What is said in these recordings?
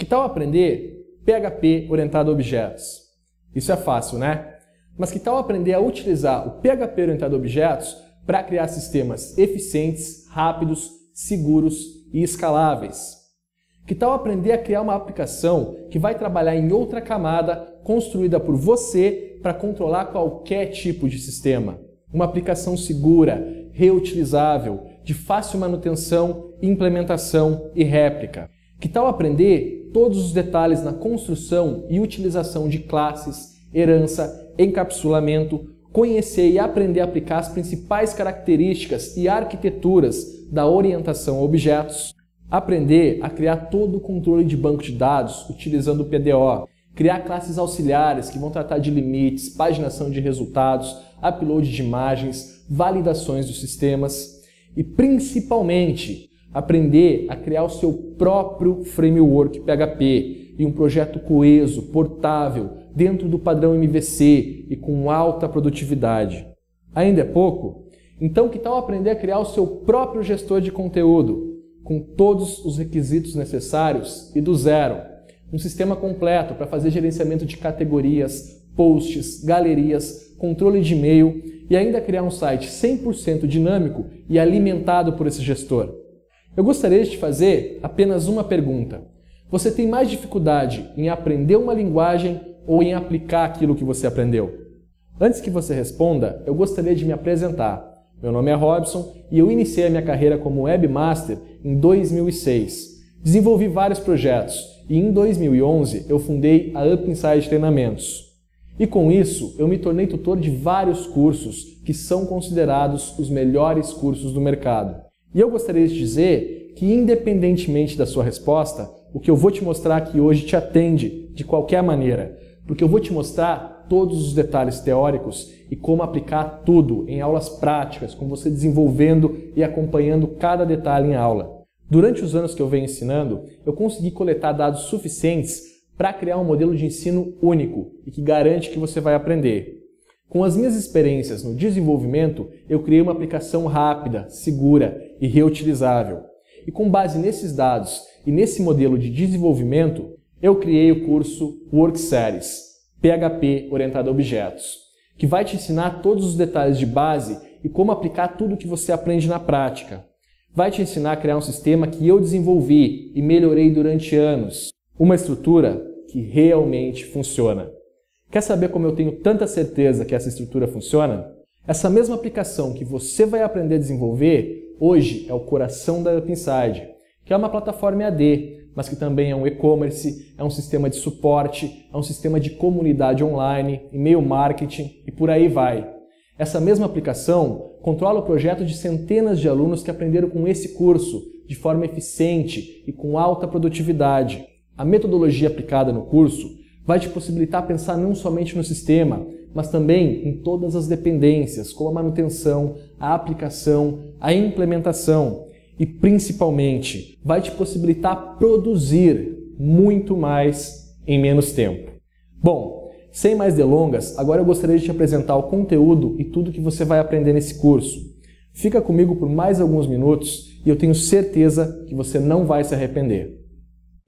Que tal aprender PHP orientado a objetos? Isso é fácil, né? Mas que tal aprender a utilizar o PHP orientado a objetos para criar sistemas eficientes, rápidos, seguros e escaláveis? Que tal aprender a criar uma aplicação que vai trabalhar em outra camada construída por você para controlar qualquer tipo de sistema? Uma aplicação segura, reutilizável, de fácil manutenção, implementação e réplica. Que tal aprender todos os detalhes na construção e utilização de classes, herança, encapsulamento, conhecer e aprender a aplicar as principais características e arquiteturas da orientação a objetos, aprender a criar todo o controle de banco de dados utilizando o PDO, criar classes auxiliares que vão tratar de limites, paginação de resultados, upload de imagens, validações dos sistemas e principalmente aprender a criar o seu próprio framework PHP e um projeto coeso, portável, dentro do padrão MVC e com alta produtividade. Ainda é pouco? Então, que tal aprender a criar o seu próprio gestor de conteúdo, com todos os requisitos necessários e do zero? Um sistema completo para fazer gerenciamento de categorias, posts, galerias, controle de e-mail e ainda criar um site 100% dinâmico e alimentado por esse gestor. Eu gostaria de te fazer apenas uma pergunta. Você tem mais dificuldade em aprender uma linguagem ou em aplicar aquilo que você aprendeu? Antes que você responda, eu gostaria de me apresentar. Meu nome é Robson e eu iniciei a minha carreira como webmaster em 2006. Desenvolvi vários projetos e em 2011 eu fundei a Up Insight Treinamentos. E com isso, eu me tornei tutor de vários cursos que são considerados os melhores cursos do mercado. E eu gostaria de dizer que, independentemente da sua resposta, o que eu vou te mostrar aqui hoje te atende de qualquer maneira, porque eu vou te mostrar todos os detalhes teóricos e como aplicar tudo em aulas práticas, com você desenvolvendo e acompanhando cada detalhe em aula. Durante os anos que eu venho ensinando, eu consegui coletar dados suficientes para criar um modelo de ensino único e que garante que você vai aprender. Com as minhas experiências no desenvolvimento, eu criei uma aplicação rápida, segura e reutilizável. E com base nesses dados e nesse modelo de desenvolvimento, eu criei o curso WorkSeries PHP orientado a objetos, que vai te ensinar todos os detalhes de base e como aplicar tudo o que você aprende na prática. Vai te ensinar a criar um sistema que eu desenvolvi e melhorei durante anos, uma estrutura que realmente funciona. Quer saber como eu tenho tanta certeza que essa estrutura funciona? Essa mesma aplicação que você vai aprender a desenvolver hoje é o coração da UpInside, que é uma plataforma EAD, mas que também é um e-commerce, é um sistema de suporte, é um sistema de comunidade online, e-mail marketing e por aí vai. Essa mesma aplicação controla o projeto de centenas de alunos que aprenderam com esse curso de forma eficiente e com alta produtividade. A metodologia aplicada no curso vai te possibilitar pensar não somente no sistema, mas também em todas as dependências, como a manutenção, a aplicação, a implementação e principalmente vai te possibilitar produzir muito mais em menos tempo. Bom, sem mais delongas, agora eu gostaria de te apresentar o conteúdo e tudo que você vai aprender nesse curso. Fica comigo por mais alguns minutos e eu tenho certeza que você não vai se arrepender.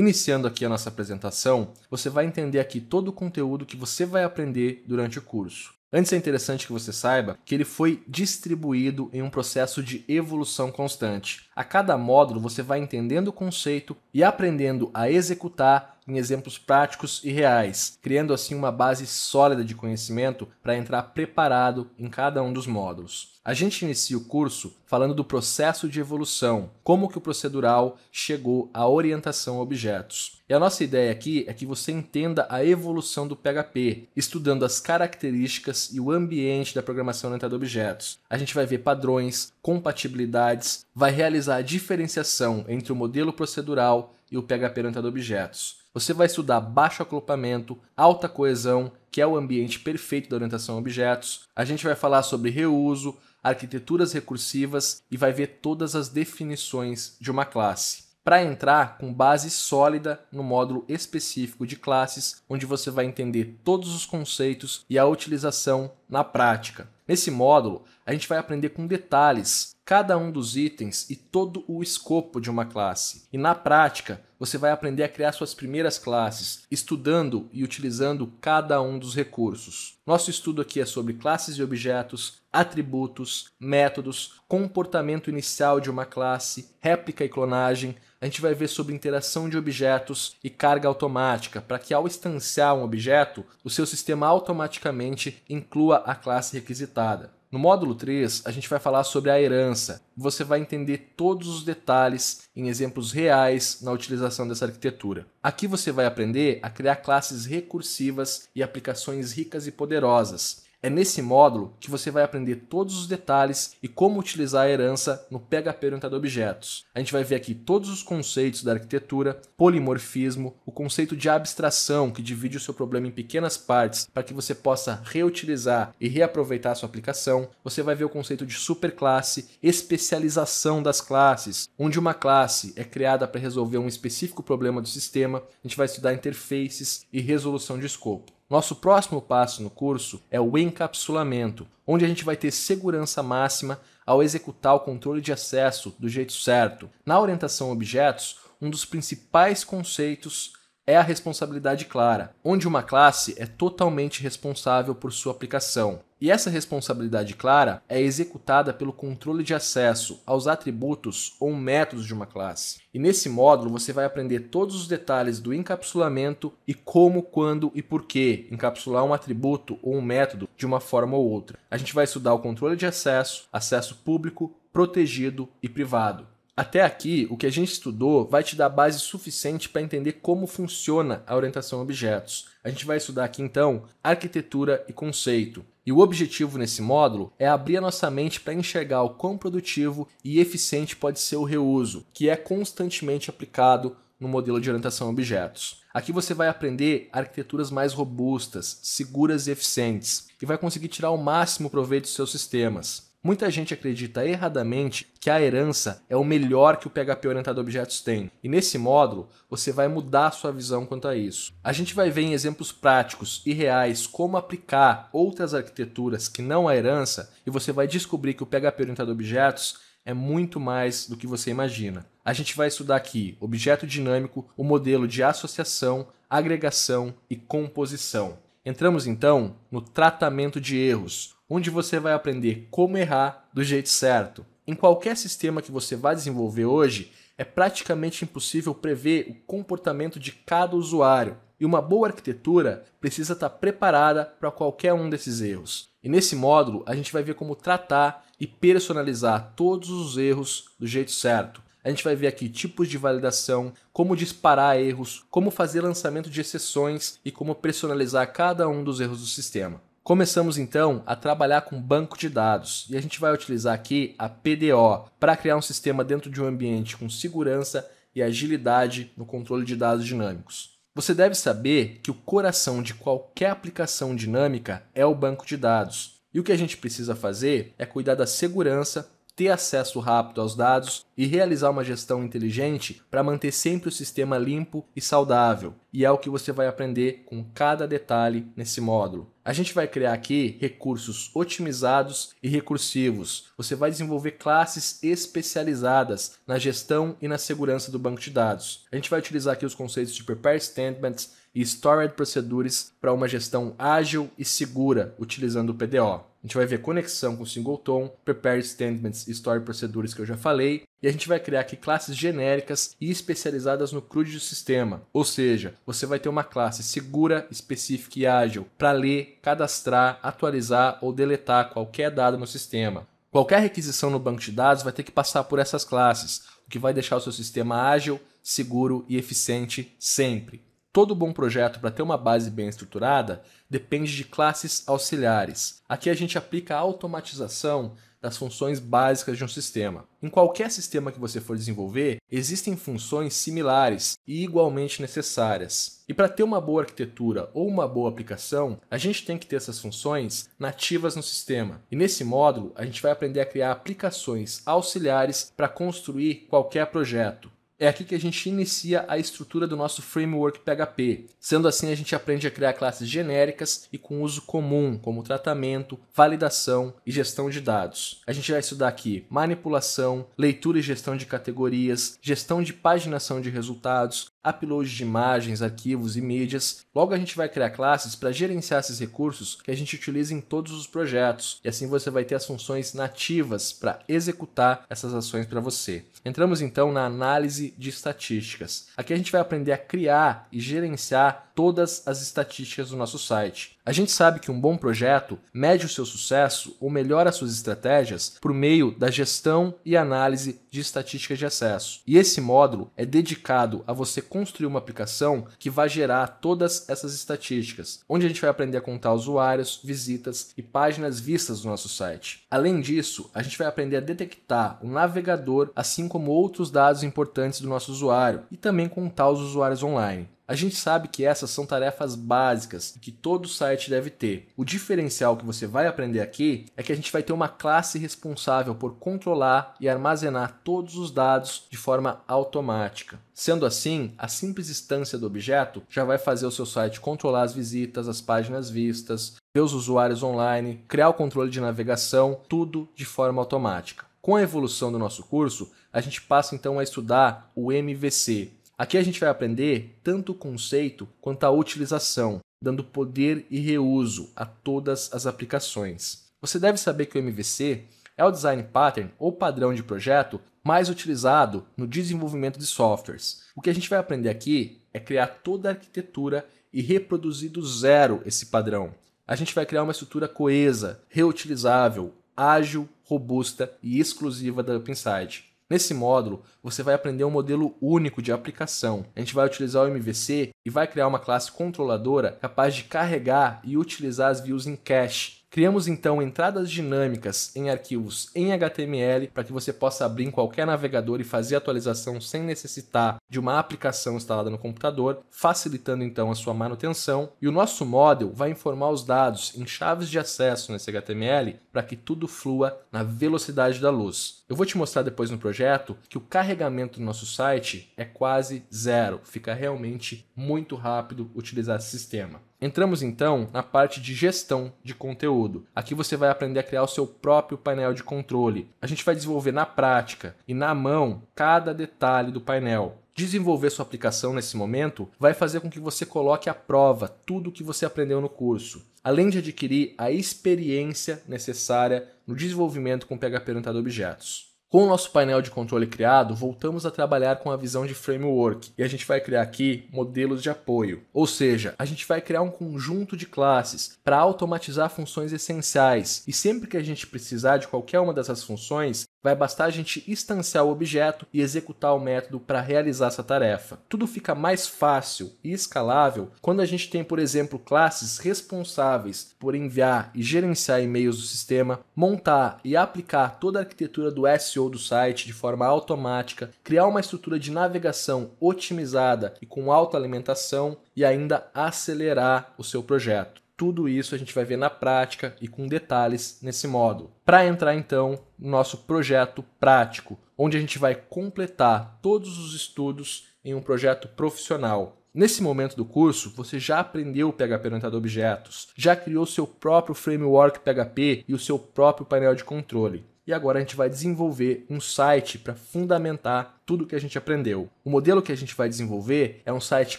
Iniciando aqui a nossa apresentação, você vai entender aqui todo o conteúdo que você vai aprender durante o curso. Antes é interessante que você saiba que ele foi distribuído em um processo de evolução constante. A cada módulo você vai entendendo o conceito e aprendendo a executar em exemplos práticos e reais, criando assim uma base sólida de conhecimento para entrar preparado em cada um dos módulos. A gente inicia o curso falando do processo de evolução, como que o procedural chegou à orientação a objetos. E a nossa ideia aqui é que você entenda a evolução do PHP, estudando as características e o ambiente da programação orientada a objetos. A gente vai ver padrões, compatibilidades, vai realizar a diferenciação entre o modelo procedural e o PHP orientado a objetos. Você vai estudar baixo acoplamento, alta coesão, que é o ambiente perfeito da orientação a objetos. A gente vai falar sobre reuso, arquiteturas recursivas e vai ver todas as definições de uma classe para entrar com base sólida no módulo específico de classes, onde você vai entender todos os conceitos e a utilização na prática. Nesse módulo, a gente vai aprender com detalhes cada um dos itens e todo o escopo de uma classe. E na prática, você vai aprender a criar suas primeiras classes, estudando e utilizando cada um dos recursos. Nosso estudo aqui é sobre classes e objetos, atributos, métodos, comportamento inicial de uma classe, réplica e clonagem. A gente vai ver sobre interação de objetos e carga automática, para que ao instanciar um objeto, o seu sistema automaticamente inclua a classe requisitada. No módulo 3, a gente vai falar sobre a herança. Você vai entender todos os detalhes em exemplos reais na utilização dessa arquitetura. Aqui você vai aprender a criar classes recursivas e aplicações ricas e poderosas. É nesse módulo que você vai aprender todos os detalhes e como utilizar a herança no PHP orientado a objetos. A gente vai ver aqui todos os conceitos da arquitetura, polimorfismo, o conceito de abstração que divide o seu problema em pequenas partes para que você possa reutilizar e reaproveitar a sua aplicação. Você vai ver o conceito de superclasse, especialização das classes, onde uma classe é criada para resolver um específico problema do sistema. A gente vai estudar interfaces e resolução de escopo. Nosso próximo passo no curso é o encapsulamento, onde a gente vai ter segurança máxima ao executar o controle de acesso do jeito certo. Na orientação a objetos, um dos principais conceitos é a responsabilidade clara, onde uma classe é totalmente responsável por sua aplicação. E essa responsabilidade clara é executada pelo controle de acesso aos atributos ou métodos de uma classe. E nesse módulo você vai aprender todos os detalhes do encapsulamento e como, quando e por que encapsular um atributo ou um método de uma forma ou outra. A gente vai estudar o controle de acesso, acesso público, protegido e privado. Até aqui, o que a gente estudou vai te dar base suficiente para entender como funciona a orientação a objetos a gente vai estudar aqui então arquitetura e conceito. E o objetivo nesse módulo é abrir a nossa mente para enxergar o quão produtivo e eficiente pode ser o reuso, que é constantemente aplicado no modelo de orientação a objetos. Aqui você vai aprender arquiteturas mais robustas, seguras e eficientes, e vai conseguir tirar o máximo proveito dos seus sistemas. Muita gente acredita erradamente que a herança é o melhor que o PHP orientado a objetos tem, e nesse módulo você vai mudar sua visão quanto a isso. A gente vai ver em exemplos práticos e reais como aplicar outras arquiteturas que não a herança, e você vai descobrir que o PHP orientado a objetos é muito mais do que você imagina. A gente vai estudar aqui objeto dinâmico, o modelo de associação, agregação e composição. Entramos então no tratamento de erros, onde você vai aprender como errar do jeito certo. Em qualquer sistema que você vai desenvolver hoje, é praticamente impossível prever o comportamento de cada usuário, e uma boa arquitetura precisa estar preparada para qualquer um desses erros. E nesse módulo, a gente vai ver como tratar e personalizar todos os erros do jeito certo a gente vai ver aqui tipos de validação, como disparar erros, como fazer lançamento de exceções e como personalizar cada um dos erros do sistema. Começamos então a trabalhar com banco de dados e a gente vai utilizar aqui a PDO para criar um sistema dentro de um ambiente com segurança e agilidade no controle de dados dinâmicos. Você deve saber que o coração de qualquer aplicação dinâmica é o banco de dados. E o que a gente precisa fazer é cuidar da segurança, ter acesso rápido aos dados e realizar uma gestão inteligente para manter sempre o sistema limpo e saudável. E é o que você vai aprender com cada detalhe nesse módulo. A gente vai criar aqui recursos otimizados e recursivos. Você vai desenvolver classes especializadas na gestão e na segurança do banco de dados. A gente vai utilizar aqui os conceitos de Prepare Statements e Stored Procedures para uma gestão ágil e segura utilizando o PDO. A gente vai ver conexão com Singleton, Prepare Statements e Stored Procedures que eu já falei, e a gente vai criar aqui classes genéricas e especializadas no CRUD do sistema. Ou seja, você vai ter uma classe segura, específica e ágil para ler, cadastrar, atualizar ou deletar qualquer dado no sistema. Qualquer requisição no banco de dados vai ter que passar por essas classes, o que vai deixar o seu sistema ágil, seguro e eficiente sempre. Todo bom projeto para ter uma base bem estruturada depende de classes auxiliares. Aqui a gente aplica a automatização das funções básicas de um sistema. Em qualquer sistema que você for desenvolver, existem funções similares e igualmente necessárias. E para ter uma boa arquitetura ou uma boa aplicação, a gente tem que ter essas funções nativas no sistema. E nesse módulo, a gente vai aprender a criar aplicações auxiliares para construir qualquer projeto. É aqui que a gente inicia a estrutura do nosso framework PHP. Sendo assim, a gente aprende a criar classes genéricas e com uso comum, como tratamento, validação e gestão de dados. A gente vai estudar aqui manipulação, leitura e gestão de categorias, gestão de paginação de resultados, upload de imagens, arquivos e mídias. Logo a gente vai criar classes para gerenciar esses recursos que a gente utiliza em todos os projetos. E assim você vai ter as funções nativas para executar essas ações para você. Entramos então na análise de estatísticas. Aqui a gente vai aprender a criar e gerenciar todas as estatísticas do nosso site. A gente sabe que um bom projeto mede o seu sucesso ou melhora suas estratégias por meio da gestão e análise de estatísticas de acesso. E esse módulo é dedicado a você construir uma aplicação que vai gerar todas essas estatísticas, onde a gente vai aprender a contar usuários, visitas e páginas vistas do nosso site. Além disso, a gente vai aprender a detectar o navegador, assim como outros dados importantes do nosso usuário e também contar os usuários online. A gente sabe que essas são tarefas básicas que todo site deve ter. O diferencial que você vai aprender aqui é que a gente vai ter uma classe responsável por controlar e armazenar todos os dados de forma automática. Sendo assim, a simples instância do objeto já vai fazer o seu site controlar as visitas, as páginas vistas, ver os usuários online, criar o controle de navegação, tudo de forma automática. Com a evolução do nosso curso, a gente passa então a estudar o MVC, Aqui a gente vai aprender tanto o conceito quanto a utilização, dando poder e reuso a todas as aplicações. Você deve saber que o MVC é o design pattern ou padrão de projeto mais utilizado no desenvolvimento de softwares. O que a gente vai aprender aqui é criar toda a arquitetura e reproduzir do zero esse padrão. A gente vai criar uma estrutura coesa, reutilizável, ágil, robusta e exclusiva da OpenSide. Nesse módulo, você vai aprender um modelo único de aplicação. A gente vai utilizar o MVC e vai criar uma classe controladora capaz de carregar e utilizar as views em cache Criamos então entradas dinâmicas em arquivos em HTML para que você possa abrir em qualquer navegador e fazer atualização sem necessitar de uma aplicação instalada no computador, facilitando então a sua manutenção. E o nosso model vai informar os dados em chaves de acesso nesse HTML para que tudo flua na velocidade da luz. Eu vou te mostrar depois no projeto que o carregamento do nosso site é quase zero, fica realmente muito rápido utilizar esse sistema. Entramos então na parte de gestão de conteúdo. Aqui você vai aprender a criar o seu próprio painel de controle. A gente vai desenvolver na prática e na mão cada detalhe do painel. Desenvolver sua aplicação nesse momento vai fazer com que você coloque à prova tudo o que você aprendeu no curso, além de adquirir a experiência necessária no desenvolvimento com PHP orientado a objetos. Com o nosso painel de controle criado, voltamos a trabalhar com a visão de framework e a gente vai criar aqui modelos de apoio. Ou seja, a gente vai criar um conjunto de classes para automatizar funções essenciais e sempre que a gente precisar de qualquer uma dessas funções, Vai bastar a gente instanciar o objeto e executar o método para realizar essa tarefa. Tudo fica mais fácil e escalável quando a gente tem, por exemplo, classes responsáveis por enviar e gerenciar e-mails do sistema, montar e aplicar toda a arquitetura do SEO do site de forma automática, criar uma estrutura de navegação otimizada e com alta alimentação e ainda acelerar o seu projeto. Tudo isso a gente vai ver na prática e com detalhes nesse módulo. Para entrar então no nosso projeto prático, onde a gente vai completar todos os estudos em um projeto profissional. Nesse momento do curso, você já aprendeu o PHP orientado a objetos, já criou seu próprio framework PHP e o seu próprio painel de controle e agora a gente vai desenvolver um site para fundamentar tudo que a gente aprendeu. O modelo que a gente vai desenvolver é um site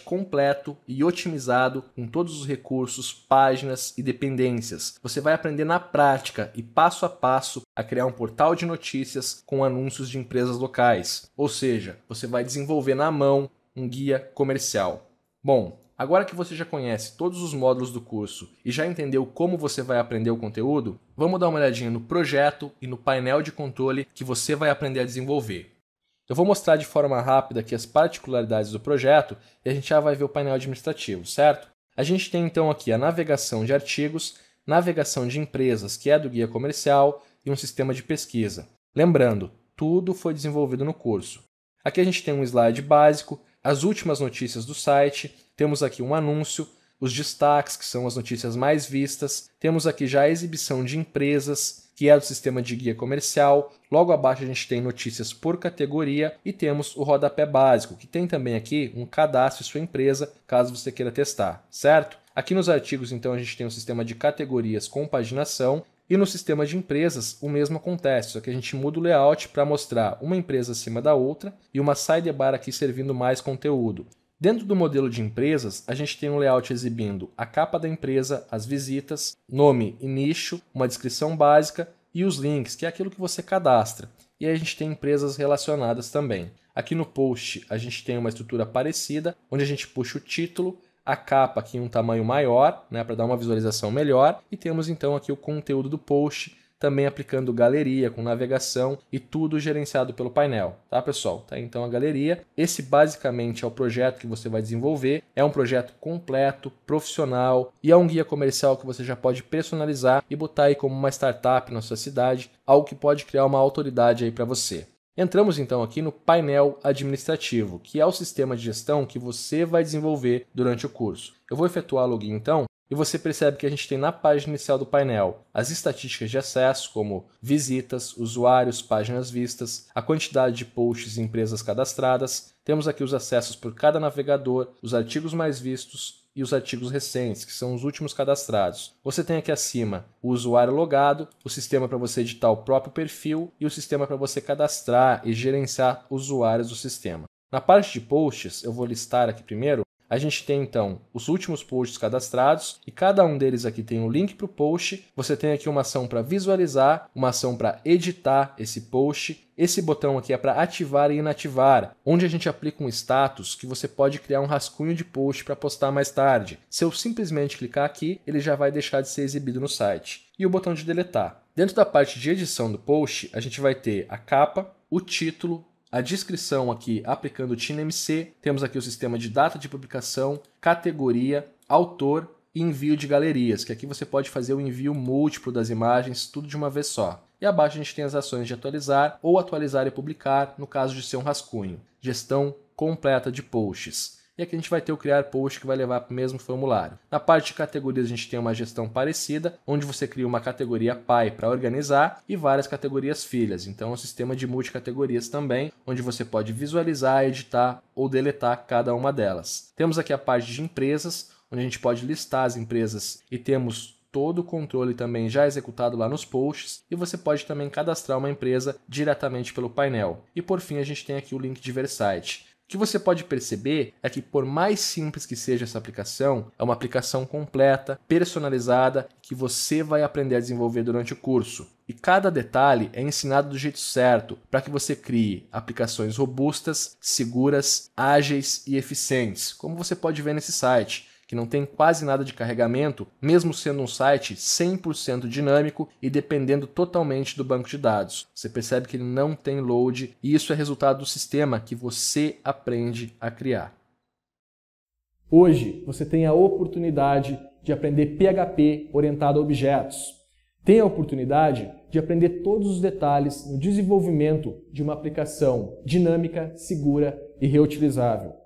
completo e otimizado com todos os recursos, páginas e dependências. Você vai aprender na prática e passo a passo a criar um portal de notícias com anúncios de empresas locais. Ou seja, você vai desenvolver na mão um guia comercial. Bom, Agora que você já conhece todos os módulos do curso e já entendeu como você vai aprender o conteúdo, vamos dar uma olhadinha no projeto e no painel de controle que você vai aprender a desenvolver. Eu vou mostrar de forma rápida aqui as particularidades do projeto e a gente já vai ver o painel administrativo, certo? A gente tem então aqui a navegação de artigos, navegação de empresas, que é do guia comercial, e um sistema de pesquisa. Lembrando, tudo foi desenvolvido no curso. Aqui a gente tem um slide básico, as últimas notícias do site temos aqui um anúncio, os destaques, que são as notícias mais vistas. Temos aqui já a exibição de empresas, que é do sistema de guia comercial. Logo abaixo a gente tem notícias por categoria e temos o rodapé básico, que tem também aqui um cadastro de sua empresa, caso você queira testar, certo? Aqui nos artigos, então, a gente tem um sistema de categorias com paginação e no sistema de empresas, o mesmo acontece, só que a gente muda o layout para mostrar uma empresa acima da outra e uma sidebar aqui servindo mais conteúdo. Dentro do modelo de empresas, a gente tem um layout exibindo a capa da empresa, as visitas, nome e nicho, uma descrição básica e os links, que é aquilo que você cadastra. E aí a gente tem empresas relacionadas também. Aqui no post a gente tem uma estrutura parecida, onde a gente puxa o título, a capa aqui em um tamanho maior, né, para dar uma visualização melhor, e temos então aqui o conteúdo do post, também aplicando galeria com navegação e tudo gerenciado pelo painel, tá pessoal? Tá, então a galeria, esse basicamente é o projeto que você vai desenvolver, é um projeto completo, profissional e é um guia comercial que você já pode personalizar e botar aí como uma startup na sua cidade, algo que pode criar uma autoridade aí para você. Entramos então aqui no painel administrativo, que é o sistema de gestão que você vai desenvolver durante o curso. Eu vou efetuar login então e você percebe que a gente tem na página inicial do painel as estatísticas de acesso, como visitas, usuários, páginas vistas, a quantidade de posts e empresas cadastradas, temos aqui os acessos por cada navegador, os artigos mais vistos e os artigos recentes, que são os últimos cadastrados. Você tem aqui acima o usuário logado, o sistema para você editar o próprio perfil e o sistema para você cadastrar e gerenciar usuários do sistema. Na parte de posts, eu vou listar aqui primeiro a gente tem então os últimos posts cadastrados e cada um deles aqui tem um link para o post. Você tem aqui uma ação para visualizar, uma ação para editar esse post. Esse botão aqui é para ativar e inativar, onde a gente aplica um status que você pode criar um rascunho de post para postar mais tarde. Se eu simplesmente clicar aqui, ele já vai deixar de ser exibido no site. E o botão de deletar. Dentro da parte de edição do post, a gente vai ter a capa, o título, a descrição aqui aplicando o TINMC, temos aqui o sistema de data de publicação, categoria, autor e envio de galerias, que aqui você pode fazer o envio múltiplo das imagens, tudo de uma vez só. E abaixo a gente tem as ações de atualizar ou atualizar e publicar, no caso de ser um rascunho. Gestão completa de posts. E aqui a gente vai ter o criar post que vai levar para o mesmo formulário. Na parte de categorias a gente tem uma gestão parecida, onde você cria uma categoria pai para organizar e várias categorias filhas. Então é um sistema de multicategorias também, onde você pode visualizar, editar ou deletar cada uma delas. Temos aqui a parte de empresas, onde a gente pode listar as empresas e temos todo o controle também já executado lá nos posts e você pode também cadastrar uma empresa diretamente pelo painel. E por fim, a gente tem aqui o link de versite. O que você pode perceber é que, por mais simples que seja essa aplicação, é uma aplicação completa, personalizada, que você vai aprender a desenvolver durante o curso. E cada detalhe é ensinado do jeito certo para que você crie aplicações robustas, seguras, ágeis e eficientes, como você pode ver nesse site que não tem quase nada de carregamento, mesmo sendo um site 100% dinâmico e dependendo totalmente do banco de dados. Você percebe que ele não tem load e isso é resultado do sistema que você aprende a criar. Hoje você tem a oportunidade de aprender PHP orientado a objetos. Tem a oportunidade de aprender todos os detalhes no desenvolvimento de uma aplicação dinâmica, segura e reutilizável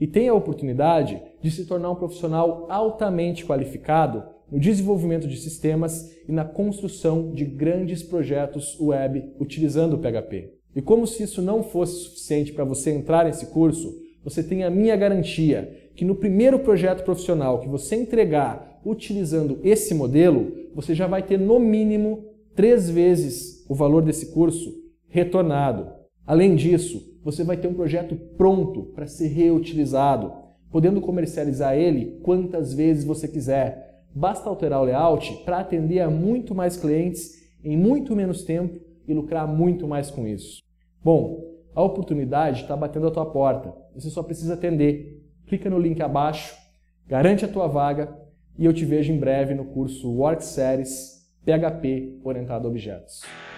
e tem a oportunidade de se tornar um profissional altamente qualificado no desenvolvimento de sistemas e na construção de grandes projetos web utilizando o PHP. E como se isso não fosse suficiente para você entrar nesse curso, você tem a minha garantia que no primeiro projeto profissional que você entregar utilizando esse modelo, você já vai ter no mínimo três vezes o valor desse curso retornado. Além disso, você vai ter um projeto pronto para ser reutilizado, podendo comercializar ele quantas vezes você quiser. Basta alterar o layout para atender a muito mais clientes em muito menos tempo e lucrar muito mais com isso. Bom, a oportunidade está batendo a tua porta. Você só precisa atender. Clica no link abaixo, garante a tua vaga e eu te vejo em breve no curso Work Series PHP orientado a objetos.